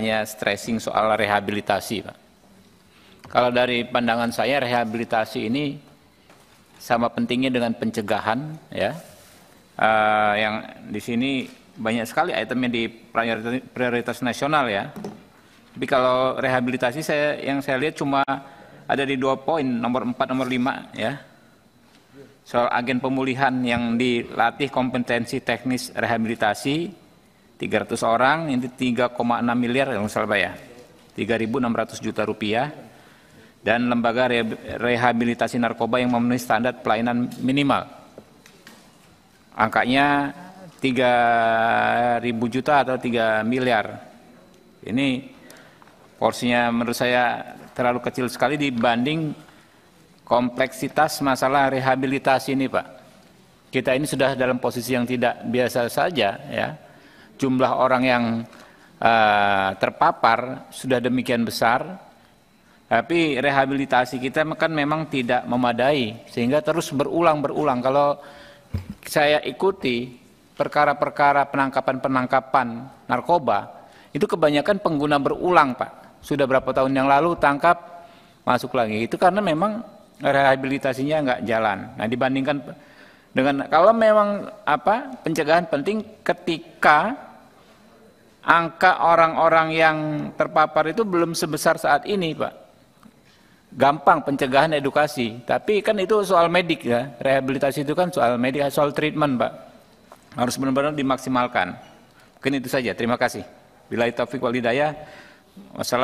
hanya stressing soal rehabilitasi, Pak. Kalau dari pandangan saya rehabilitasi ini sama pentingnya dengan pencegahan, ya. Uh, yang di sini banyak sekali itemnya di prioritas, prioritas nasional ya. Tapi kalau rehabilitasi saya yang saya lihat cuma ada di dua poin nomor 4 nomor lima, ya. Soal agen pemulihan yang dilatih kompetensi teknis rehabilitasi 300 orang ini 3,6 miliar yang salah ya 3.600 juta rupiah dan lembaga rehabilitasi narkoba yang memenuhi standar pelayanan minimal angkanya 3.000 juta atau 3 miliar ini porsinya menurut saya terlalu kecil sekali dibanding kompleksitas masalah rehabilitasi ini Pak kita ini sudah dalam posisi yang tidak biasa saja ya jumlah orang yang uh, terpapar sudah demikian besar, tapi rehabilitasi kita kan memang tidak memadai sehingga terus berulang-berulang. Kalau saya ikuti perkara-perkara penangkapan-penangkapan narkoba, itu kebanyakan pengguna berulang, Pak. Sudah berapa tahun yang lalu tangkap masuk lagi. Itu karena memang rehabilitasinya nggak jalan. Nah, dibandingkan dengan kalau memang apa pencegahan penting ketika angka orang-orang yang terpapar itu belum sebesar saat ini, Pak. Gampang pencegahan edukasi, tapi kan itu soal medik ya. Rehabilitasi itu kan soal medik, soal treatment, Pak. Harus benar-benar dimaksimalkan. Mungkin itu saja. Terima kasih. Bila taufik walidaya. Wassalamualaikum.